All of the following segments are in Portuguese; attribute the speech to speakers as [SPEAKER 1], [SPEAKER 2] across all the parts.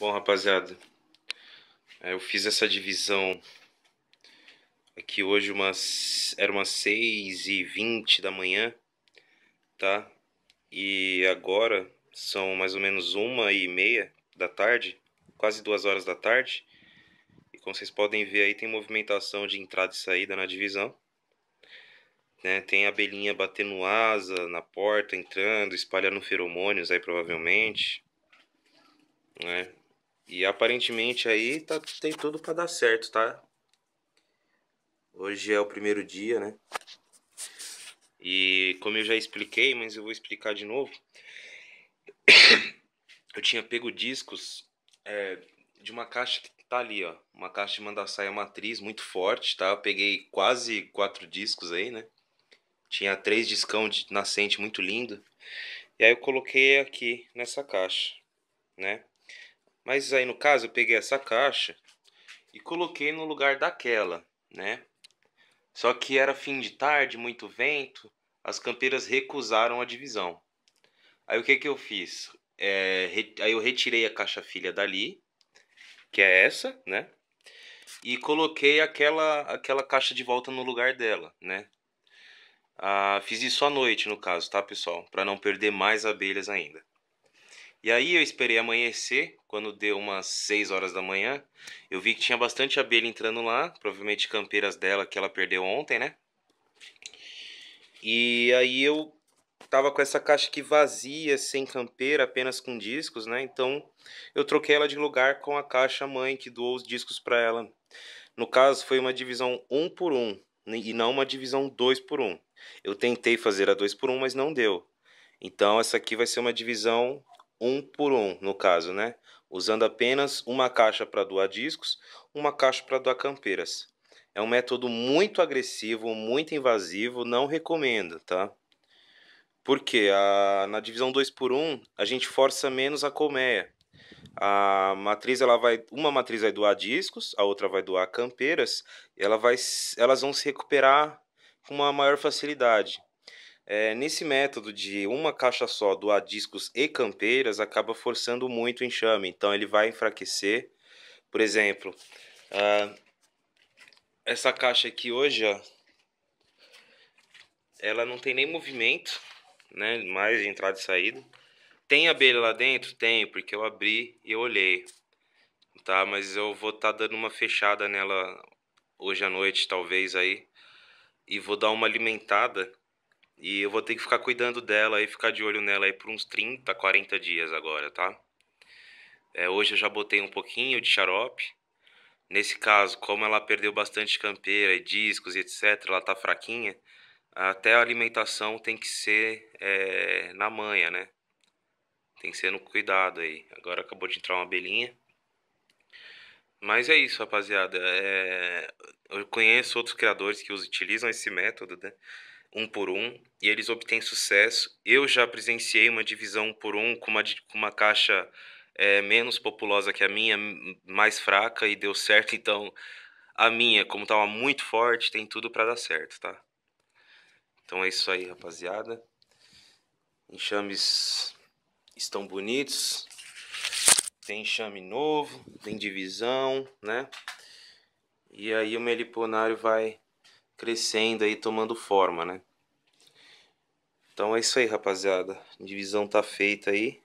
[SPEAKER 1] Bom, rapaziada, é, eu fiz essa divisão aqui hoje, umas, era umas 6 e 20 da manhã, tá? E agora são mais ou menos uma e meia da tarde, quase duas horas da tarde. E como vocês podem ver aí, tem movimentação de entrada e saída na divisão. Né? Tem a abelhinha batendo asa na porta, entrando, espalhando feromônios aí provavelmente. Né? E aparentemente aí tá, tem tudo para dar certo, tá? Hoje é o primeiro dia, né? E como eu já expliquei, mas eu vou explicar de novo. eu tinha pego discos é, de uma caixa que tá ali, ó. Uma caixa de manda-saia matriz muito forte, tá? Eu peguei quase quatro discos aí, né? Tinha três discão de nascente muito lindo. E aí eu coloquei aqui nessa caixa, né? Mas aí no caso eu peguei essa caixa e coloquei no lugar daquela, né? Só que era fim de tarde, muito vento, as campeiras recusaram a divisão. Aí o que que eu fiz? É, aí eu retirei a caixa filha dali, que é essa, né? E coloquei aquela aquela caixa de volta no lugar dela, né? Ah, fiz isso à noite, no caso, tá, pessoal? Para não perder mais abelhas ainda. E aí eu esperei amanhecer, quando deu umas 6 horas da manhã, eu vi que tinha bastante abelha entrando lá, provavelmente campeiras dela que ela perdeu ontem, né? E aí eu tava com essa caixa aqui vazia, sem campeira, apenas com discos, né? Então eu troquei ela de lugar com a caixa mãe que doou os discos para ela. No caso foi uma divisão 1 por 1 né? e não uma divisão 2 por 1. Eu tentei fazer a 2 por 1, mas não deu. Então essa aqui vai ser uma divisão um por um, no caso, né? Usando apenas uma caixa para doar discos, uma caixa para doar campeiras. É um método muito agressivo, muito invasivo, não recomendo, tá? Porque a, na divisão 2 por 1 um, a gente força menos a colmeia. A matriz ela vai, uma matriz vai doar discos, a outra vai doar campeiras, ela vai, elas vão se recuperar com uma maior facilidade. É, nesse método de uma caixa só doar discos e campeiras, acaba forçando muito o enxame, então ele vai enfraquecer. Por exemplo, uh, essa caixa aqui hoje, ó, ela não tem nem movimento, né, mais de entrada e saída. Tem abelha lá dentro? Tem, porque eu abri e eu olhei, tá? Mas eu vou estar tá dando uma fechada nela hoje à noite, talvez aí, e vou dar uma alimentada e eu vou ter que ficar cuidando dela e ficar de olho nela aí por uns 30, 40 dias agora, tá? É, hoje eu já botei um pouquinho de xarope. Nesse caso, como ela perdeu bastante campeira e discos e etc, ela tá fraquinha, até a alimentação tem que ser é, na manha, né? Tem que ser no cuidado aí. Agora acabou de entrar uma abelhinha. Mas é isso, rapaziada. É... Eu conheço outros criadores que utilizam esse método, né? um por um e eles obtêm sucesso. Eu já presenciei uma divisão um por um com uma, com uma caixa é, menos populosa que a minha, mais fraca e deu certo. Então, a minha, como estava muito forte, tem tudo para dar certo, tá? Então é isso aí, rapaziada. Enxames estão bonitos. Tem enxame novo, tem divisão, né? E aí o meliponário vai crescendo aí, tomando forma, né? Então é isso aí, rapaziada. A divisão tá feita aí.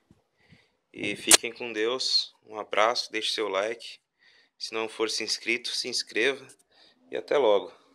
[SPEAKER 1] E fiquem com Deus. Um abraço, deixe seu like. Se não for se inscrito, se inscreva. E até logo.